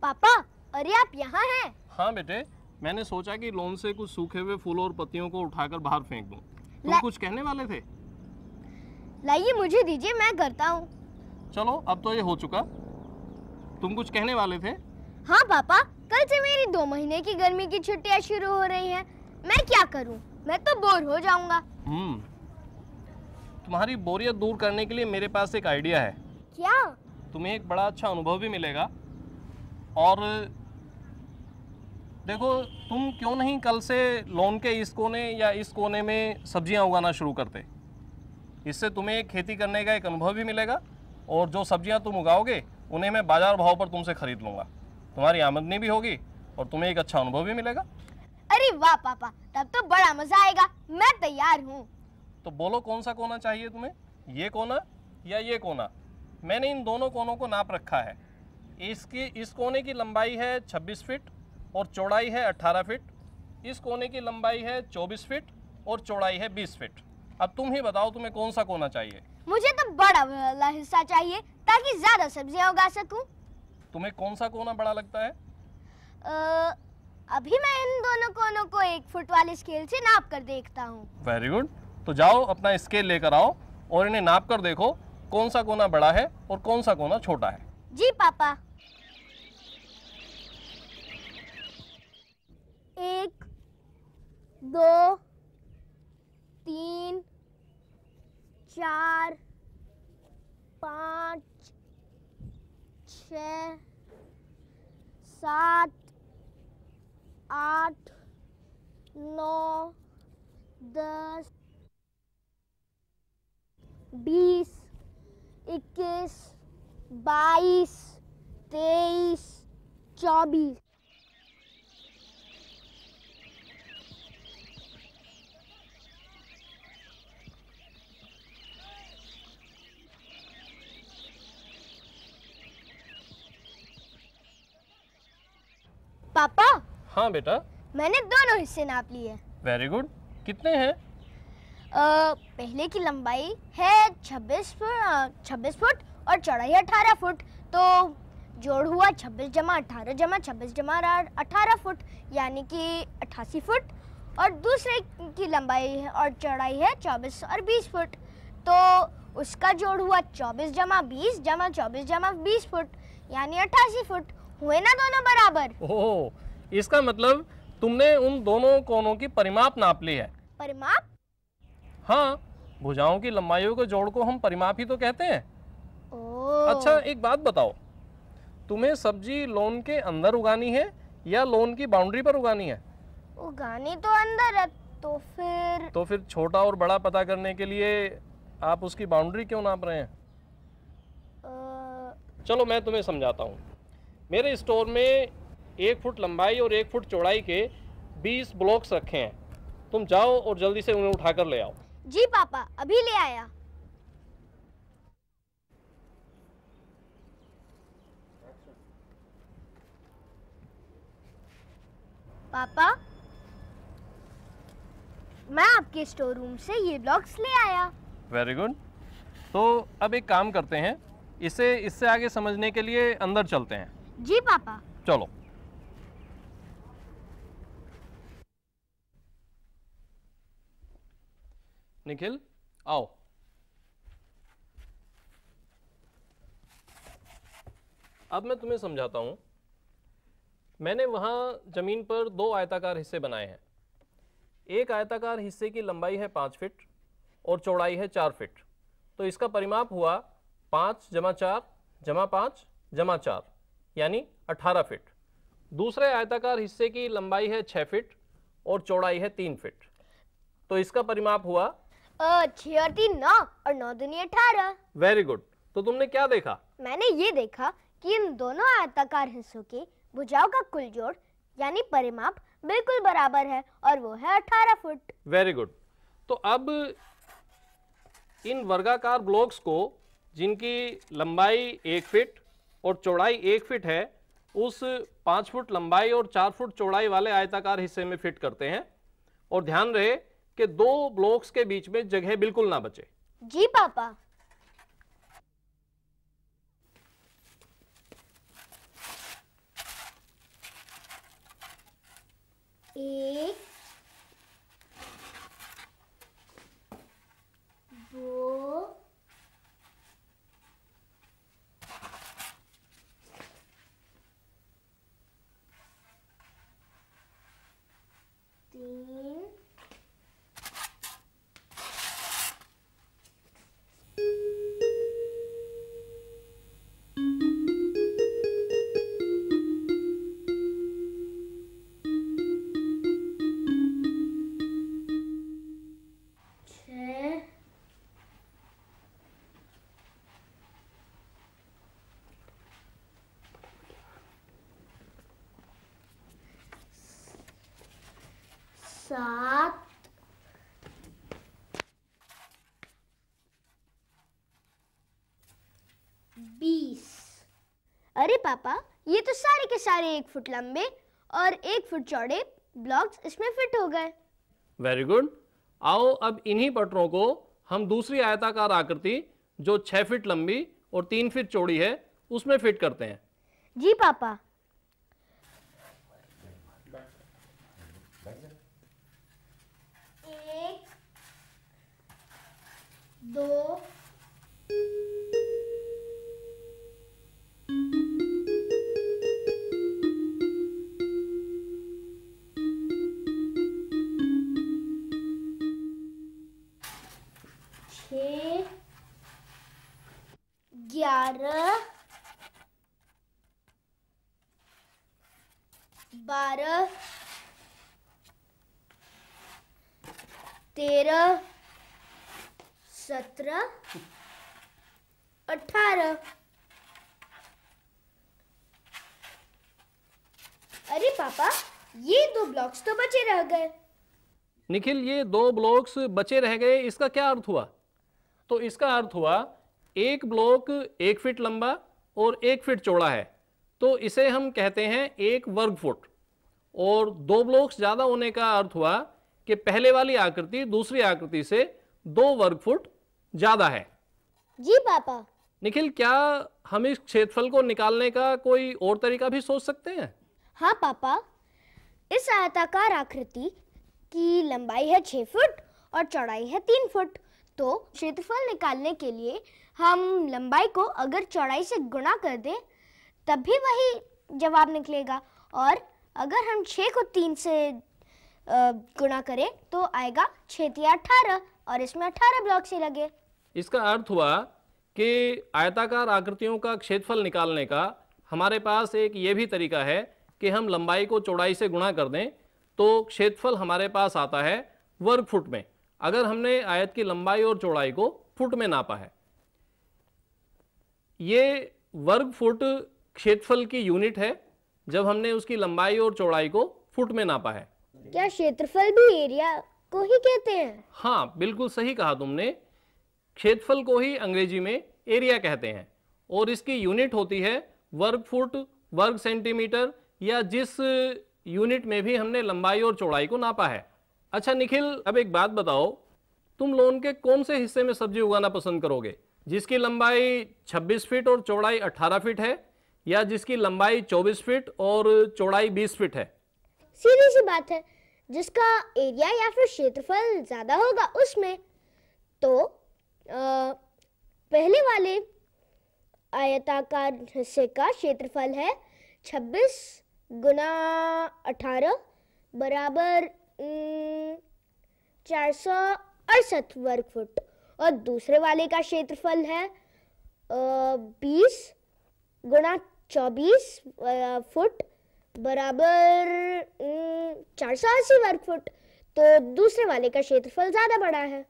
पापा अरे आप यहाँ हैं हाँ बेटे मैंने सोचा कि लोन से कुछ सूखे हुए फूलों और पत्तियों को उठाकर बाहर फेंक दूं। तुम कुछ कहने वाले थे लाइए मुझे दीजिए मैं करता हूँ चलो अब तो ये हो चुका तुम कुछ कहने वाले थे हाँ पापा कल से मेरी दो महीने की गर्मी की छुट्टियाँ शुरू हो रही हैं। मैं क्या करूँ मैं तो बोर हो जाऊंगा हम्म। तुम्हारी बोरियत दूर करने के लिए मेरे पास एक आइडिया है क्या तुम्हें एक बड़ा अच्छा अनुभव भी मिलेगा और देखो तुम क्यों नहीं कल से लोन के इस कोने या इस कोने में सब्जियां उगाना शुरू करते इससे तुम्हें खेती करने का एक अनुभव भी मिलेगा और जो सब्जियां तुम उगाओगे उन्हें मैं बाजार भाव पर तुमसे खरीद लूंगा तुम्हारी आमदनी भी होगी और तुम्हें एक अच्छा अनुभव भी मिलेगा अरे वाह पापा तब तो बड़ा मजा आएगा मैं तैयार हूँ तो बोलो कौन सा कोना चाहिए तुम्हें ये कोना या ये कोना मैंने इन दोनों कोनों को नाप रखा है इसकी इस कोने की लंबाई है 26 फीट और चौड़ाई है 18 फीट इस कोने की लंबाई है 24 फीट और चौड़ाई है 20 फीट अब तुम ही बताओ तुम्हें कौन सा कोना चाहिए मुझे तो बड़ा वाला हिस्सा चाहिए ताकि ज्यादा सब्जियां उगा सकूं। तुम्हें कौन सा कोना बड़ा लगता है आ, अभी मैं इन दोनों कोनों को एक फुट वाले स्केल से नाप कर देखता हूँ वेरी गुड तो जाओ अपना स्केल लेकर आओ और इन्हें नाप कर देखो कौन सा कोना बड़ा है और कौन सा कोना छोटा है जी पापा एक दो तीन चार पाँच छ सात आठ नौ दस बीस इक्कीस बाईस तेईस चौबीस पापा हाँ बेटा मैंने दोनों हिस्से नाप लिए वेरी गुड कितने हैं पहले की लंबाई है 26 फुट छब्बीस फुट और चौड़ाई 18 फुट तो जोड़ हुआ 26 जमा 18 जमा 26 जमा 18 फुट यानी कि अट्ठासी फुट और दूसरे की लंबाई है और चौड़ाई है 24 और 20 फुट तो उसका जोड़ हुआ 24 जमा 20 जमा 24 जमा 20 फुट यानी अट्ठासी फुट हुए ना दोनों बराबर ओ, इसका मतलब तुमने उन दोनों कोनों की परिमाप नाप ली है परिमाप हाँ भुजाओं की लंबाइयों के जोड़ को हम परिमाप ही तो कहते हैं ओ। अच्छा एक बात बताओ तुम्हें सब्जी लोन के अंदर उगानी है या लोन की बाउंड्री पर उगानी है उगानी तो अंदर है तो फिर तो फिर छोटा और बड़ा पता करने के लिए आप उसकी बाउंड्री क्यों नाप रहे हैं आ... चलो मैं तुम्हें समझाता हूँ मेरे स्टोर में एक फुट लंबाई और एक फुट चौड़ाई के बीस ब्लॉक्स रखे हैं तुम जाओ और जल्दी से उन्हें उठाकर ले आओ जी पापा अभी ले आया पापा मैं आपके स्टोर रूम से ये ब्लॉक्स ले आया वेरी गुड तो अब एक काम करते हैं इसे इससे आगे समझने के लिए अंदर चलते हैं जी पापा चलो निखिल आओ अब मैं तुम्हें समझाता हूं मैंने वहां जमीन पर दो आयताकार हिस्से बनाए हैं एक आयताकार हिस्से की लंबाई है पांच फिट और चौड़ाई है चार फिट तो इसका परिमाप हुआ पांच जमा चार जमा पांच जमा चार यानी 18 फिट दूसरे आयताकार हिस्से की लंबाई है 6 फिट और चौड़ाई है 3 फिट तो इसका परिमाप हुआ और तीन नौ और नौ दुनिया अठारह वेरी गुड तो तुमने क्या देखा मैंने ये देखा कि इन दोनों आयताकार हिस्सों के भुजाओं का कुल जोड़ यानी परिमाप बिल्कुल बराबर है और वो है अठारह फुट वेरी गुड तो अब इन वर्गाकार ब्लॉक्स को जिनकी लंबाई एक फिट और चौड़ाई एक फिट है उस पाँच फुट लंबाई और चार फुट चौड़ाई वाले आयताकार हिस्से में फिट करते हैं और ध्यान रहे कि दो ब्लॉक्स के बीच में जगह बिल्कुल ना बचे जी पापा एक बीस अरे पापा ये तो सारे के सारे एक फुट लंबे और एक फुट चौड़े ब्लॉक्स इसमें फिट हो गए वेरी गुड आओ अब इन्हीं पटरों को हम दूसरी आयताकार आकृति जो छः फीट लंबी और तीन फीट चौड़ी है उसमें फिट करते हैं जी पापा एक दो ग्यारह बारह तेरह सत्रह अठारह अरे पापा ये दो ब्लॉक्स तो बचे रह गए निखिल ये दो ब्लॉक्स बचे रह गए इसका क्या अर्थ हुआ तो इसका अर्थ हुआ एक ब्लॉक एक फीट लंबा और एक फिट चौड़ा है तो इसे हम कहते हैं एक वर्ग फुट और दो ब्लॉक्स ज़्यादा होने का अर्थ हुआ कि पहले वाली आकृति दूसरी आकृति से दो वर्ग फुट ज़्यादा है जी पापा निखिल क्या हम इस क्षेत्रफल को निकालने का कोई और तरीका भी सोच सकते हैं हाँ पापा इस आयताकार आकृति की लंबाई है छः फुट और चौड़ाई है तीन फुट तो क्षेत्रफल निकालने के लिए हम लंबाई को अगर चौड़ाई से गुणा कर दें तब भी वही जवाब निकलेगा और अगर हम छः को तीन से गुणा करें तो आएगा छतिया अठारह और इसमें अठारह ब्लॉक से लगे इसका अर्थ हुआ कि आयताकार आकृतियों का क्षेत्रफल निकालने का हमारे पास एक ये भी तरीका है कि हम लंबाई को चौड़ाई से गुणा कर दें तो क्षेत्रफल हमारे पास आता है वर्ग फुट में अगर हमने आयत की लंबाई और चौड़ाई को फुट में नापा है ये वर्ग फुट क्षेत्रफल की यूनिट है जब हमने उसकी लंबाई और चौड़ाई को फुट में नापा है क्या क्षेत्रफल भी एरिया को ही कहते हैं हाँ बिल्कुल सही कहा तुमने क्षेत्रफल को ही अंग्रेजी में एरिया कहते हैं और इसकी यूनिट होती है वर्ग फुट वर्ग सेंटीमीटर या जिस यूनिट में भी हमने लंबाई और चौड़ाई को नापा है अच्छा निखिल अब एक बात बताओ तुम लोन के कौन से हिस्से में सब्जी उगाना पसंद करोगे जिसकी लंबाई 26 फीट और चौड़ाई 18 फीट है या जिसकी लंबाई 24 फीट और चौड़ाई 20 फीट है सीधी सी बात है जिसका एरिया या फिर क्षेत्रफल ज़्यादा होगा उसमें तो आ, पहले वाले आयताकार हिस्से का क्षेत्रफल है 26 गुना अठारह बराबर चार सौ अड़सठ वर्ग फुट और दूसरे वाले का क्षेत्रफल है बीस गुणा चौबीस फुट बराबर चार सौ अस्सी वर्ग फुट तो दूसरे वाले का क्षेत्रफल ज़्यादा बड़ा है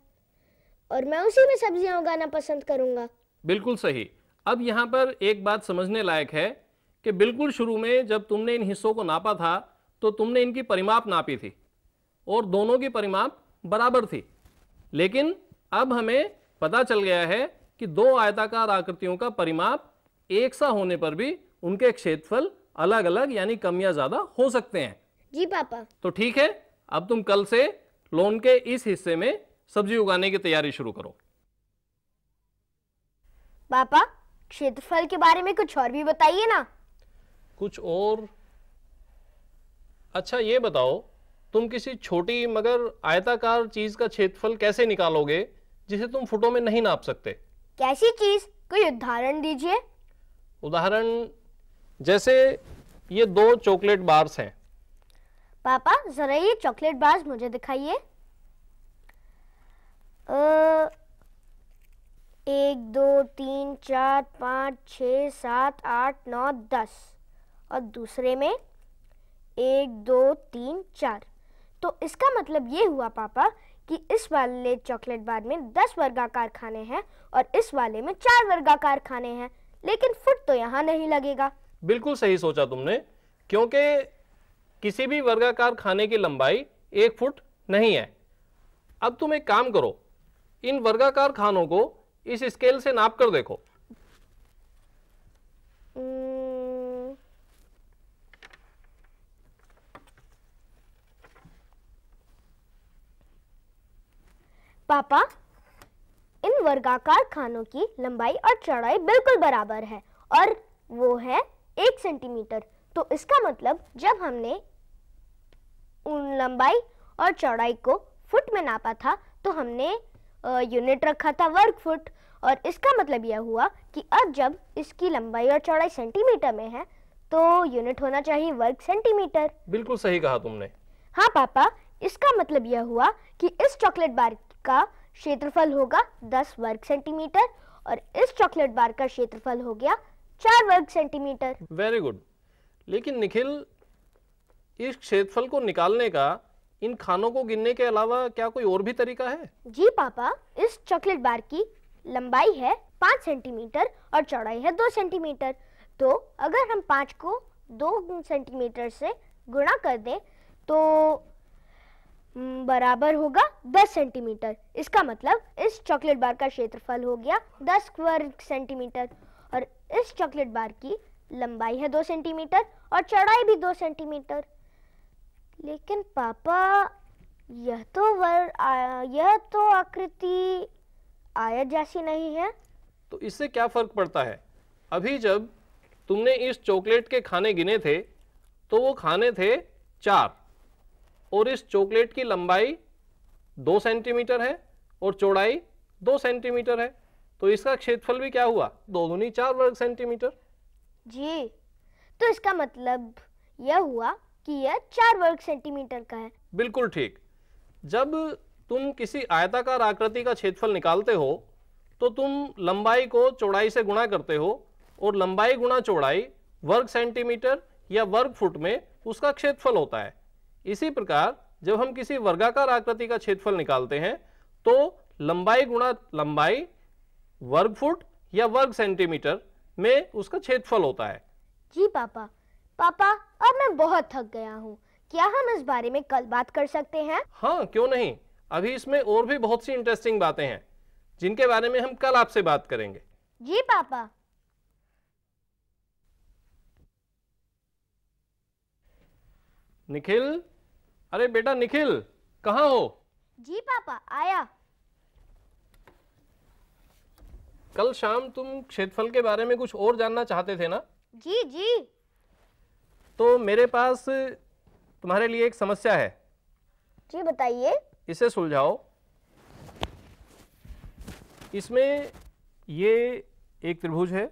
और मैं उसी में सब्जियां उगाना पसंद करूंगा बिल्कुल सही अब यहाँ पर एक बात समझने लायक है कि बिल्कुल शुरू में जब तुमने इन हिस्सों को नापा था तो तुमने इनकी परिमाप नापी थी और दोनों की परिमाप बराबर थी लेकिन अब हमें पता चल गया है कि दो आयताकार आकृतियों का परिमाप एक सा होने पर भी उनके क्षेत्रफल अलग अलग यानी कम या ज्यादा हो सकते हैं जी पापा तो ठीक है अब तुम कल से लोन के इस हिस्से में सब्जी उगाने की तैयारी शुरू करो पापा क्षेत्रफल के बारे में कुछ और भी बताइए ना कुछ और अच्छा ये बताओ तुम किसी छोटी मगर आयताकार चीज का क्षेत्रफल कैसे निकालोगे जिसे तुम फुटों में नहीं नाप सकते कैसी चीज कोई उदाहरण दीजिए उदाहरण जैसे ये दो चॉकलेट बार्स हैं पापा जरा ये चॉकलेट बार्स मुझे दिखाइए एक दो तीन चार पाँच छ सात आठ नौ दस और दूसरे में एक दो तीन चार तो इसका मतलब ये हुआ पापा कि इस वाले चॉकलेट बार में दस वर्गाकार खाने हैं और इस वाले में चार वर्गाकार खाने हैं लेकिन फुट तो यहाँ नहीं लगेगा बिल्कुल सही सोचा तुमने क्योंकि किसी भी वर्गाकार खाने की लंबाई एक फुट नहीं है अब तुम एक काम करो इन वर्गाकार खानों को इस स्केल से नाप कर देखो पापा इन वर्गाकार खानों की लंबाई और चौड़ाई बिल्कुल बराबर है और वो है एक सेंटीमीटर तो इसका मतलब जब हमने उन लंबाई और चौड़ाई को फुट में नापा था तो हमने यूनिट रखा था वर्ग फुट और इसका मतलब यह हुआ कि अब जब इसकी लंबाई और चौड़ाई सेंटीमीटर में है तो यूनिट होना चाहिए वर्ग सेंटीमीटर बिल्कुल सही कहा तुमने हाँ पापा इसका मतलब यह हुआ कि इस चॉकलेट बार का क्षेत्रफल होगा 10 वर्ग सेंटीमीटर और इस चॉकलेट बार का क्षेत्रफल हो गया 4 वर्ग सेंटीमीटर वेरी गुड लेकिन निखिल इस क्षेत्रफल को निकालने का इन खानों को गिनने के अलावा क्या कोई और भी तरीका है जी पापा इस चॉकलेट बार की लंबाई है पाँच सेंटीमीटर और चौड़ाई है दो सेंटीमीटर तो अगर हम पाँच को दो सेंटीमीटर से गुणा कर दें तो हम्म, बराबर होगा 10 सेंटीमीटर इसका मतलब इस चॉकलेट बार का क्षेत्रफल हो गया 10 स्क्वायर सेंटीमीटर और इस चॉकलेट बार की लंबाई है 2 सेंटीमीटर और चौड़ाई भी 2 सेंटीमीटर लेकिन पापा यह तो वर यह तो आकृति आयत जैसी नहीं है तो इससे क्या फर्क पड़ता है अभी जब तुमने इस चॉकलेट के खाने गिने थे तो वो खाने थे चार और इस चॉकलेट की लंबाई दो सेंटीमीटर है और चौड़ाई दो सेंटीमीटर है तो इसका क्षेत्रफल भी क्या हुआ दो दूनी चार वर्ग सेंटीमीटर जी तो इसका मतलब यह हुआ कि यह चार वर्ग सेंटीमीटर का है बिल्कुल ठीक जब तुम किसी आयताकार आकृति का क्षेत्रफल निकालते हो तो तुम लंबाई को चौड़ाई से गुणा करते हो और लंबाई गुणा चौड़ाई वर्ग सेंटीमीटर या वर्ग फुट में उसका क्षेत्रफल होता है इसी प्रकार जब हम किसी वर्गाकार आकृति का क्षेत्रफल निकालते हैं तो लंबाई गुणा लंबाई वर्ग फुट या वर्ग सेंटीमीटर में उसका क्षेत्रफल होता है जी पापा पापा अब मैं बहुत थक गया हूँ क्या हम इस बारे में कल बात कर सकते हैं हाँ क्यों नहीं अभी इसमें और भी बहुत सी इंटरेस्टिंग बातें हैं जिनके बारे में हम कल आपसे बात करेंगे जी पापा निखिल अरे बेटा निखिल कहाँ हो जी पापा आया कल शाम तुम क्षेत्रफल के बारे में कुछ और जानना चाहते थे ना जी जी तो मेरे पास तुम्हारे लिए एक समस्या है जी बताइए इसे सुलझाओ इसमें ये एक त्रिभुज है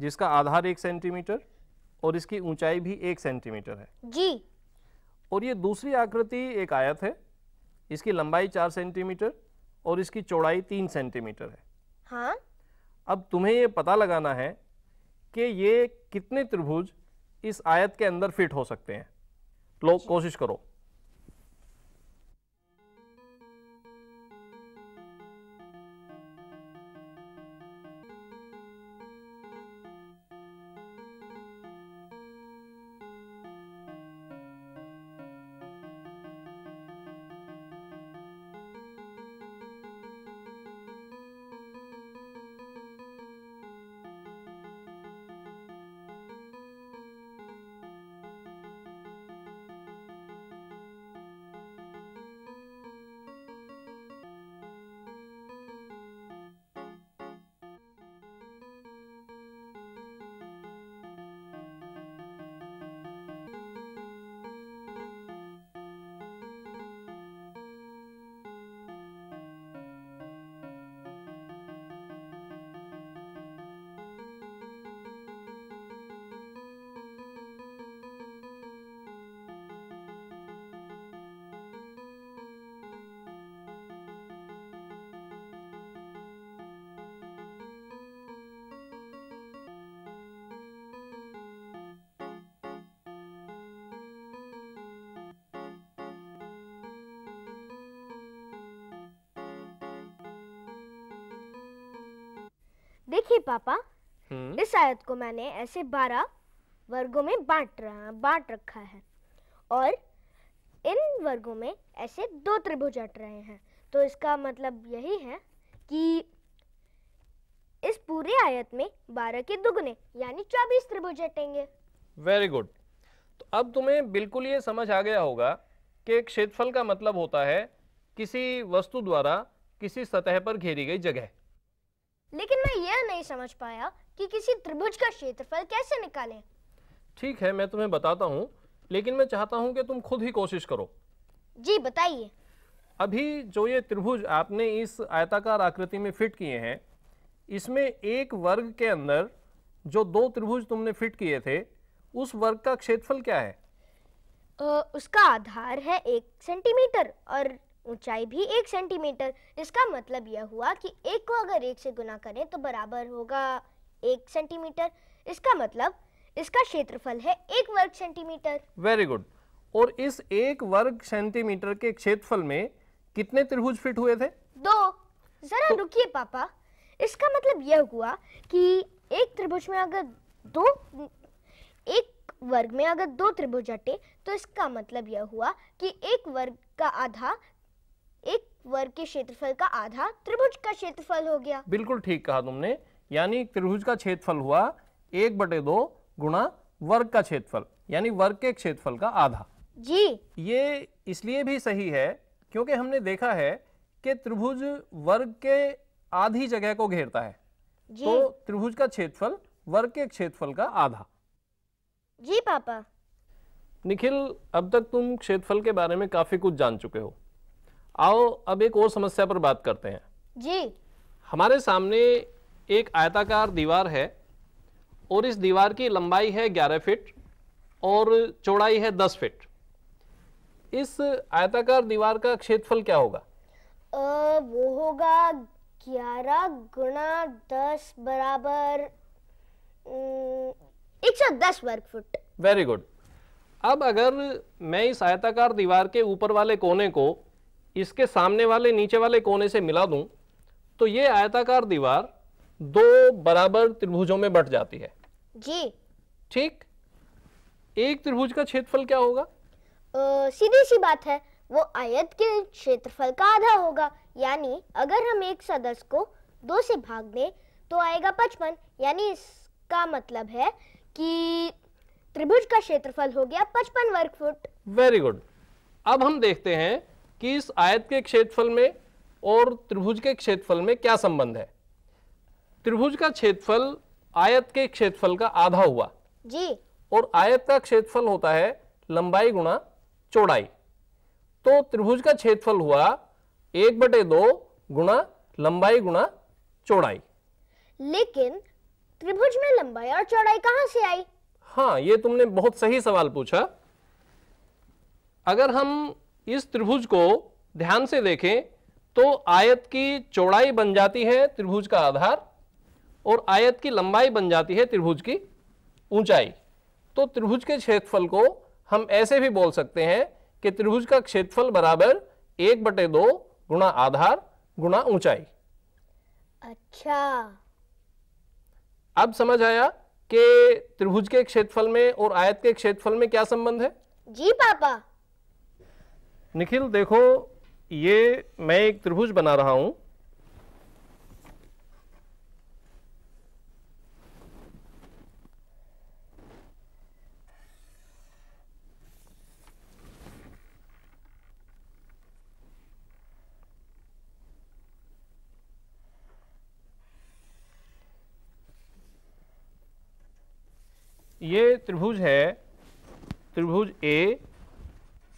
जिसका आधार एक सेंटीमीटर और इसकी ऊंचाई भी एक सेंटीमीटर है जी और ये दूसरी आकृति एक आयत है इसकी लंबाई चार सेंटीमीटर और इसकी चौड़ाई तीन सेंटीमीटर है हाँ? अब तुम्हें ये पता लगाना है कि ये कितने त्रिभुज इस आयत के अंदर फिट हो सकते हैं लो कोशिश करो देखिए पापा हम्म। इस आयत को मैंने ऐसे बारह वर्गों में बांट रहा बांट रखा है और इन वर्गों में ऐसे दो त्रिभुज अट रहे हैं तो इसका मतलब यही है कि इस पूरे आयत में बारह के दुगने यानी चौबीस त्रिभुज अटेंगे वेरी गुड तो अब तुम्हें बिल्कुल ये समझ आ गया होगा कि क्षेत्रफल का मतलब होता है किसी वस्तु द्वारा किसी सतह पर घेरी गई जगह लेकिन मैं यह नहीं समझ पाया कि किसी त्रिभुज का क्षेत्रफल कैसे निकाले ठीक है मैं तुम्हें बताता हूँ लेकिन मैं चाहता हूँ कि तुम खुद ही कोशिश करो जी बताइए अभी जो ये त्रिभुज आपने इस आयताकार आकृति में फिट किए हैं इसमें एक वर्ग के अंदर जो दो त्रिभुज तुमने फिट किए थे उस वर्ग का क्षेत्रफल क्या है आ, उसका आधार है एक सेंटीमीटर और ऊंचाई भी एक सेंटीमीटर इसका मतलब यह हुआ कि एक को अगर एक से गुना करें तो बराबर होगा एक सेंटीमीटर इसका मतलब इसका क्षेत्रफल है एक वर्ग सेंटीमीटर वेरी गुड और इस एक वर्ग सेंटीमीटर के क्षेत्रफल में कितने त्रिभुज फिट हुए थे दो जरा तो, रुकिए पापा इसका मतलब यह हुआ कि एक त्रिभुज में अगर दो एक वर्ग में अगर दो त्रिभुज हटे तो इसका मतलब यह हुआ कि एक वर्ग का आधा एक वर्ग के क्षेत्रफल का आधा त्रिभुज का क्षेत्रफल हो गया बिल्कुल ठीक कहा तुमने यानी त्रिभुज का क्षेत्रफल हुआ एक बटे दो गुणा वर्ग का क्षेत्रफल यानी वर्ग के क्षेत्रफल का आधा जी ये इसलिए भी सही है क्योंकि हमने देखा है कि त्रिभुज वर्ग के आधी जगह को घेरता है जी। तो त्रिभुज का क्षेत्रफल वर्ग के क्षेत्रफल का आधा जी पापा निखिल अब तक तुम क्षेत्रफल के बारे में काफी कुछ जान चुके हो आओ अब एक और समस्या पर बात करते हैं जी हमारे सामने एक आयताकार दीवार है और इस दीवार की लंबाई है 11 फीट और चौड़ाई है 10 फीट इस आयताकार दीवार का क्षेत्रफल क्या होगा आ, वो होगा 11 गुना दस बराबर एक सौ दस वर्ग फुट वेरी गुड अब अगर मैं इस आयताकार दीवार के ऊपर वाले कोने को इसके सामने वाले नीचे वाले कोने से मिला दूं तो ये आयताकार दीवार दो बराबर त्रिभुजों में बट जाती है जी ठीक एक त्रिभुज का क्षेत्रफल क्या होगा ओ, सीधी सी बात है वो आयत के क्षेत्रफल का आधा होगा यानी अगर हम एक सदस्य को दो से भाग दें तो आएगा पचपन यानी इसका मतलब है कि त्रिभुज का क्षेत्रफल हो गया पचपन वर्ग फुट वेरी गुड अब हम देखते हैं कि इस आयत के क्षेत्रफल में और त्रिभुज के क्षेत्रफल में क्या संबंध है त्रिभुज का क्षेत्रफल आयत के क्षेत्रफल का आधा हुआ जी और आयत का क्षेत्रफल होता है लंबाई गुणा चौड़ाई तो त्रिभुज का क्षेत्रफल हुआ एक बटे दो गुणा लंबाई गुणा चौड़ाई लेकिन त्रिभुज में लंबाई और चौड़ाई कहां से आई हाँ ये तुमने बहुत सही सवाल पूछा अगर हम इस त्रिभुज को ध्यान से देखें तो आयत की चौड़ाई बन जाती है त्रिभुज का आधार और आयत की लंबाई बन जाती है त्रिभुज की ऊंचाई तो त्रिभुज के क्षेत्रफल को हम ऐसे भी बोल सकते हैं कि त्रिभुज का क्षेत्रफल बराबर एक बटे दो गुणा आधार गुणा ऊंचाई अच्छा अब समझ आया कि त्रिभुज के क्षेत्रफल में और आयत के क्षेत्रफल में क्या संबंध है जी पापा निखिल देखो ये मैं एक त्रिभुज बना रहा हूं ये त्रिभुज है त्रिभुज ए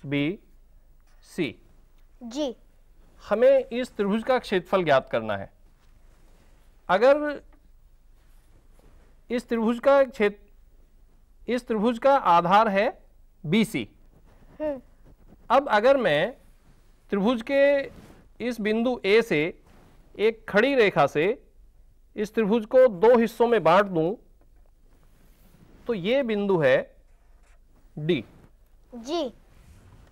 बी सी जी हमें इस त्रिभुज का क्षेत्रफल ज्ञात करना है अगर इस त्रिभुज का क्षेत्र इस त्रिभुज का आधार है सी हम्म। अब अगर मैं त्रिभुज के इस बिंदु ए से एक खड़ी रेखा से इस त्रिभुज को दो हिस्सों में बांट दूं तो ये बिंदु है डी जी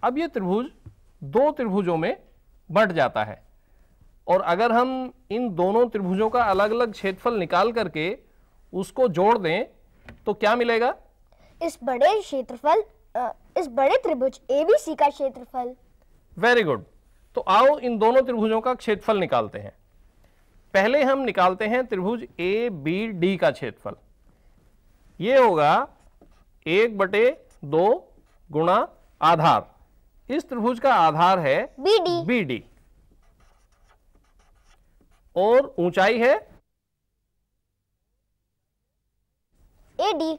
अब ये त्रिभुज दो त्रिभुजों में बंट जाता है और अगर हम इन दोनों त्रिभुजों का अलग अलग क्षेत्रफल निकाल करके उसको जोड़ दें तो क्या मिलेगा इस बड़े क्षेत्रफल इस बड़े त्रिभुज एबीसी का क्षेत्रफल वेरी गुड तो आओ इन दोनों त्रिभुजों का क्षेत्रफल निकालते हैं पहले हम निकालते हैं त्रिभुज ए बी डी का क्षेत्रफल ये होगा एक बटे दो गुणा आधार इस त्रिभुज का आधार है बीडी बीडी और ऊंचाई है एडी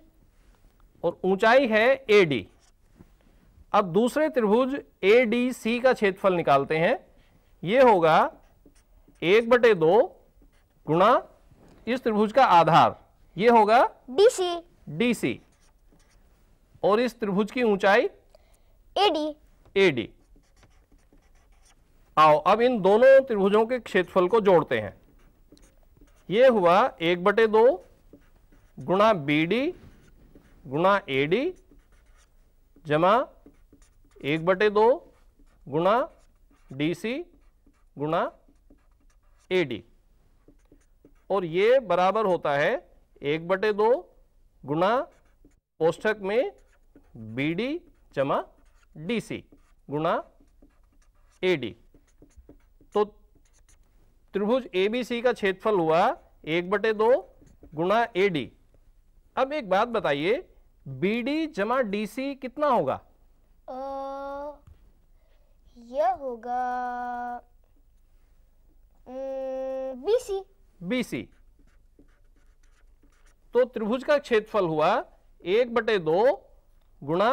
और ऊंचाई है एडी अब दूसरे त्रिभुज एडीसी का क्षेत्रफल निकालते हैं यह होगा एक बटे दो गुणा इस त्रिभुज का आधार यह होगा डीसी डीसी और इस त्रिभुज की ऊंचाई एडी ए डी आओ अब इन दोनों त्रिभुजों के क्षेत्रफल को जोड़ते हैं ये हुआ एक बटे दो गुणा बी डी गुणा ए डी जमा एक बटे दो गुणा डी सी गुणा ए डी और ये बराबर होता है एक बटे दो गुणा कोष्ठक में बी डी जमा डी सी गुणा ए डी तो त्रिभुज ए बी सी का क्षेत्रफल हुआ एक बटे दो गुणा ए डी अब एक बात बताइए बी डी जमा डी सी कितना होगा आ, यह होगा बी सी बी सी तो त्रिभुज का क्षेत्रफल हुआ एक बटे दो गुणा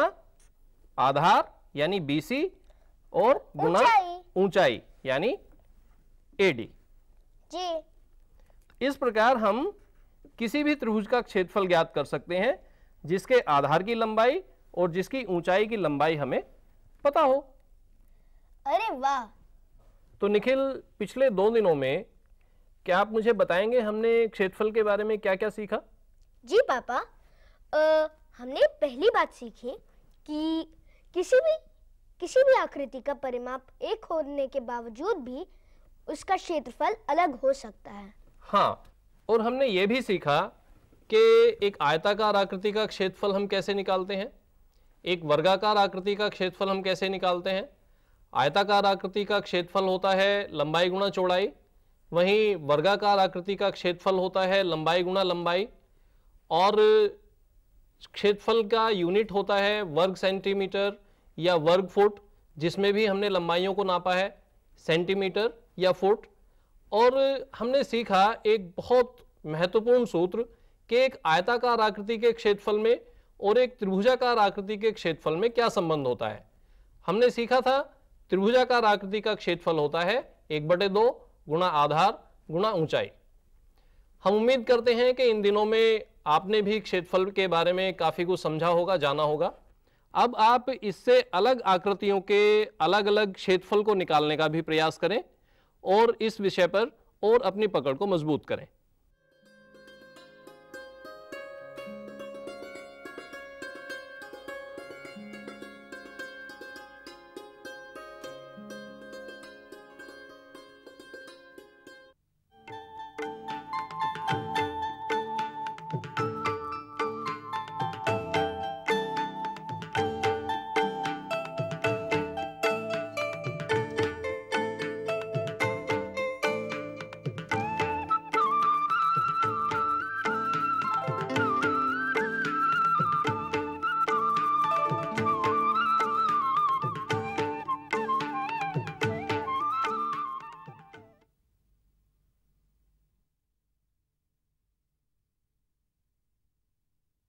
आधार यानी बीसी और गुना ऊंचाई यानी एडी जी इस प्रकार हम किसी भी त्रिभुज का क्षेत्रफल ज्ञात कर सकते हैं जिसके आधार की लंबाई और जिसकी ऊंचाई की लंबाई हमें पता हो अरे वाह तो निखिल पिछले दो दिनों में क्या आप मुझे बताएंगे हमने क्षेत्रफल के बारे में क्या क्या सीखा जी पापा आ, हमने पहली बात सीखी कि किसी भी किसी भी आकृति का परिमाप एक होने के बावजूद भी उसका क्षेत्रफल अलग हो सकता है हाँ और हमने ये भी सीखा कि एक आयताकार आकृति का क्षेत्रफल हम कैसे निकालते हैं एक वर्गाकार आकृति का क्षेत्रफल हम कैसे निकालते हैं आयताकार आकृति का क्षेत्रफल होता है लंबाई गुणा चौड़ाई वहीं वर्गाकार आकृति का क्षेत्रफल होता है लंबाई गुणा लंबाई और क्षेत्रफल का यूनिट होता है वर्ग सेंटीमीटर या वर्ग फुट जिसमें भी हमने लंबाइयों को नापा है सेंटीमीटर या फुट और हमने सीखा एक बहुत महत्वपूर्ण सूत्र कि एक आयताकार आकृति के क्षेत्रफल में और एक त्रिभुजाकार आकृति के क्षेत्रफल में क्या संबंध होता है हमने सीखा था त्रिभुजाकार आकृति का क्षेत्रफल होता है एक बटे दो गुणा आधार गुणा ऊंचाई हम उम्मीद करते हैं कि इन दिनों में आपने भी क्षेत्रफल के बारे में काफ़ी कुछ समझा होगा जाना होगा अब आप इससे अलग आकृतियों के अलग अलग क्षेत्रफल को निकालने का भी प्रयास करें और इस विषय पर और अपनी पकड़ को मजबूत करें